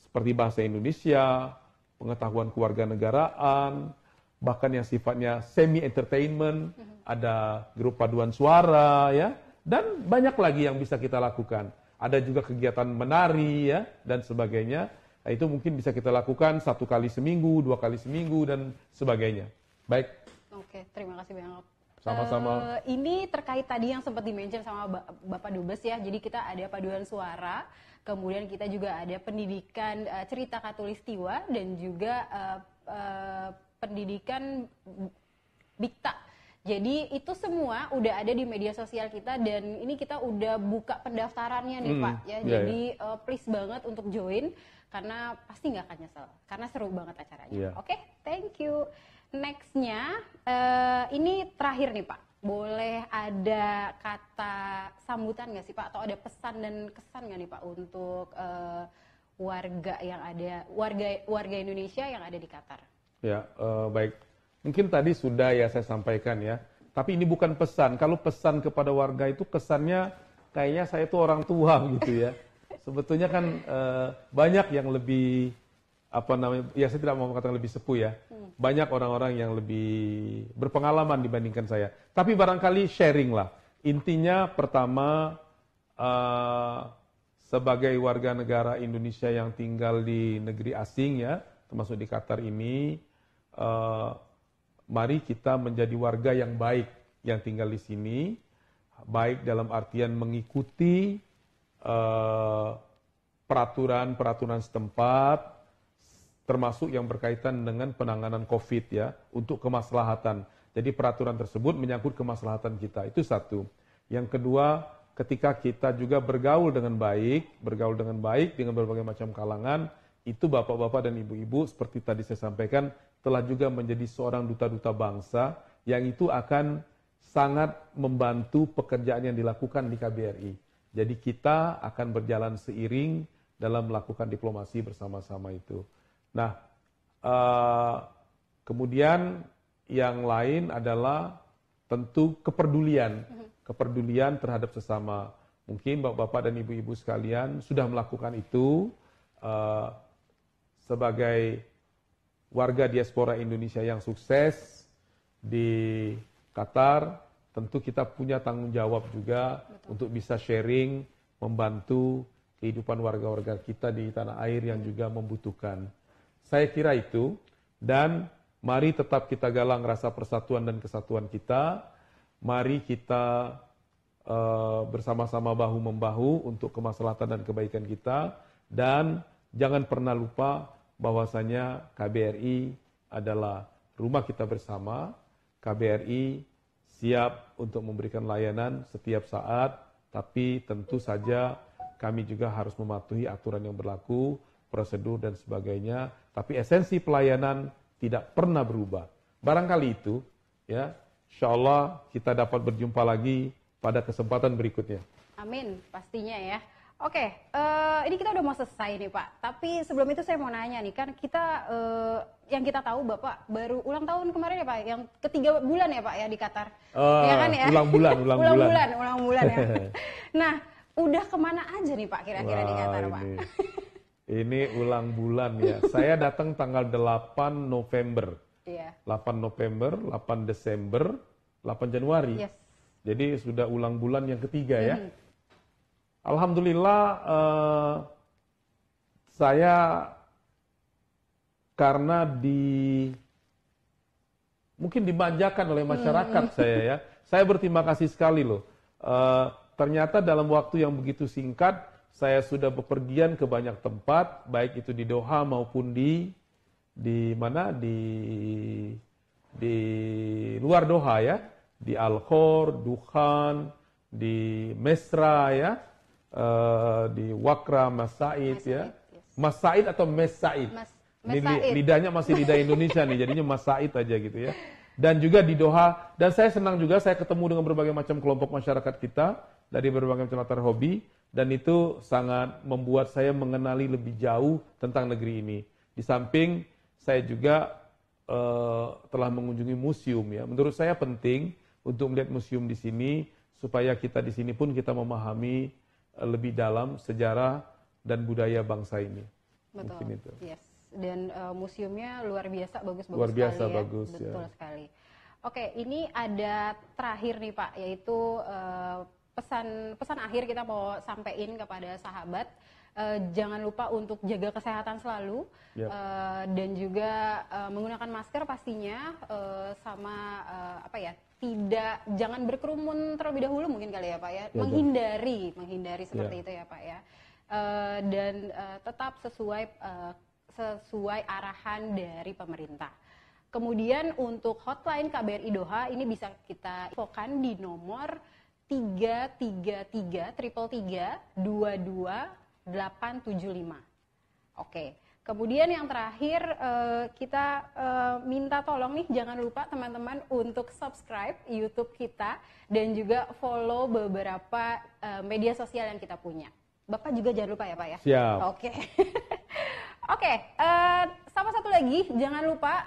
seperti bahasa Indonesia, pengetahuan kewarganegaraan, bahkan yang sifatnya semi entertainment, mm-hmm. ada grup paduan suara ya, dan banyak lagi yang bisa kita lakukan. Ada juga kegiatan menari ya dan sebagainya. Nah, itu mungkin bisa kita lakukan satu kali seminggu, dua kali seminggu dan sebagainya. Baik. Oke, terima kasih banyak. Sama-sama. Uh, ini terkait tadi yang sempat dimention sama Bapak Dubes ya. Jadi kita ada paduan suara, kemudian kita juga ada pendidikan uh, cerita katulistiwa dan juga uh, uh, pendidikan bikta. Jadi itu semua udah ada di media sosial kita dan ini kita udah buka pendaftarannya nih hmm, Pak ya. Iya, Jadi yeah. Iya. Uh, please banget untuk join karena pasti nggak akan nyesel karena seru banget acaranya. Yeah. Oke, okay? thank you. Nextnya uh, ini terakhir nih Pak. Boleh ada kata sambutan nggak sih Pak atau ada pesan dan kesan nggak nih Pak untuk uh, warga yang ada warga warga Indonesia yang ada di Qatar? Ya, uh, baik. Mungkin tadi sudah ya saya sampaikan ya. Tapi ini bukan pesan. Kalau pesan kepada warga itu kesannya kayaknya saya itu orang tua gitu ya. Sebetulnya kan uh, banyak yang lebih apa namanya ya saya tidak mau mengatakan lebih sepuh ya hmm. banyak orang-orang yang lebih berpengalaman dibandingkan saya tapi barangkali sharing lah intinya pertama uh, sebagai warga negara Indonesia yang tinggal di negeri asing ya termasuk di Qatar ini Eh, mari kita menjadi warga yang baik yang tinggal di sini, baik dalam artian mengikuti eh, peraturan -peraturan setempat, termasuk yang berkaitan dengan penanganan COVID ya, untuk kemaslahatan. Jadi peraturan tersebut menyangkut kemaslahatan kita, itu satu. Yang kedua, ketika kita juga bergaul dengan baik, bergaul dengan baik dengan berbagai macam kalangan, itu bapak-bapak dan ibu-ibu seperti tadi saya sampaikan telah juga menjadi seorang duta-duta bangsa yang itu akan sangat membantu pekerjaan yang dilakukan di KBRI. Jadi kita akan berjalan seiring dalam melakukan diplomasi bersama-sama itu. Nah, eh, kemudian yang lain adalah tentu kepedulian, kepedulian terhadap sesama. Mungkin bapak-bapak dan ibu-ibu sekalian sudah melakukan itu eh, sebagai warga diaspora Indonesia yang sukses di Qatar, tentu kita punya tanggung jawab juga Betul. untuk bisa sharing, membantu kehidupan warga-warga kita di tanah air yang juga membutuhkan. Saya kira itu, dan mari tetap kita galang rasa persatuan dan kesatuan kita. Mari kita uh, bersama-sama bahu-membahu untuk kemaslahatan dan kebaikan kita, dan jangan pernah lupa bahwasanya KBRI adalah rumah kita bersama. KBRI siap untuk memberikan layanan setiap saat, tapi tentu saja kami juga harus mematuhi aturan yang berlaku, prosedur dan sebagainya. Tapi esensi pelayanan tidak pernah berubah. Barangkali itu, ya, insya Allah kita dapat berjumpa lagi pada kesempatan berikutnya. Amin, pastinya ya. Oke, uh, ini kita udah mau selesai nih Pak. Tapi sebelum itu saya mau nanya nih, kan kita uh, yang kita tahu Bapak baru ulang tahun kemarin ya Pak, yang ketiga bulan ya Pak ya di Qatar. Uh, ya kan ya? Ulang bulan, ulang, ulang bulan. bulan, ulang bulan ya. nah, udah kemana aja nih Pak kira-kira di Qatar ini, Pak? ini ulang bulan ya. Saya datang tanggal 8 November. Iya. 8 November, 8 Desember, 8 Januari. Yes. Jadi sudah ulang bulan yang ketiga mm -hmm. ya Alhamdulillah eh, saya karena di mungkin dimanjakan oleh masyarakat hmm. saya ya. Saya berterima kasih sekali loh. Eh, ternyata dalam waktu yang begitu singkat saya sudah bepergian ke banyak tempat, baik itu di Doha maupun di di mana di di luar Doha ya, di Al Khor, Dukhan, di Mesra ya, Eh, di Wakra ya. Mas Said ya. Mas Said atau Mes Said. Mas, lidahnya masih lidah Indonesia nih, jadinya Mas Said aja gitu ya. Dan juga di Doha dan saya senang juga saya ketemu dengan berbagai macam kelompok masyarakat kita dari berbagai macam latar hobi dan itu sangat membuat saya mengenali lebih jauh tentang negeri ini. Di samping saya juga uh, telah mengunjungi museum ya. Menurut saya penting untuk melihat museum di sini supaya kita di sini pun kita memahami lebih dalam sejarah dan budaya bangsa ini. Betul. Mungkin itu. Yes. Dan uh, museumnya luar biasa bagus-bagus luar biasa sekali, ya. bagus, ya. Betul ya. sekali. Oke, ini ada terakhir nih Pak, yaitu uh, pesan pesan akhir kita mau sampaikan kepada sahabat uh, jangan lupa untuk jaga kesehatan selalu yep. Ya. uh, dan juga uh, menggunakan masker pastinya uh, sama uh, apa ya tidak jangan berkerumun terlebih dahulu mungkin kali ya pak ya, ya menghindari menghindari seperti yeah. itu ya pak ya uh, dan uh, tetap sesuai uh, sesuai arahan dari pemerintah. Kemudian untuk hotline KBRI Doha ini bisa kita infokan di nomor 333 triple 3 22 875. Oke. Kemudian yang terakhir eh, kita eh, minta tolong nih jangan lupa teman-teman untuk subscribe YouTube kita dan juga follow beberapa eh, media sosial yang kita punya. Bapak juga jangan lupa ya Pak ya. Siap. Oke. Oke, okay, sama satu lagi, jangan lupa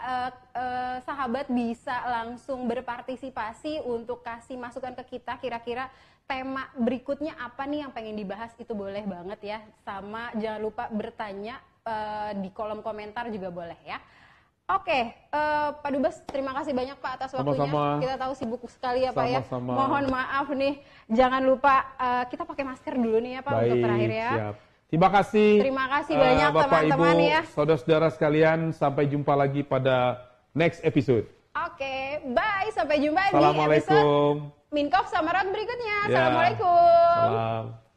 sahabat bisa langsung berpartisipasi untuk kasih masukan ke kita kira-kira tema berikutnya apa nih yang pengen dibahas itu boleh banget ya. Sama jangan lupa bertanya uh, di kolom komentar juga boleh ya. Oke, okay, uh, eh, Pak Dubes, terima kasih banyak Pak atas waktunya. Sama-sama. Kita tahu sibuk sekali ya Pak ya. Sama-sama. ya. Mohon maaf nih, jangan lupa uh, kita pakai masker dulu nih ya Pak Baik, untuk terakhir ya. Siap. Terima kasih. Terima kasih banyak uh, banyak teman-teman ya. Saudara-saudara sekalian, sampai jumpa lagi pada next episode. Oke, okay, bye. Sampai jumpa di episode. Minkov sama Rod berikutnya. Yeah. Assalamualaikum. Salam.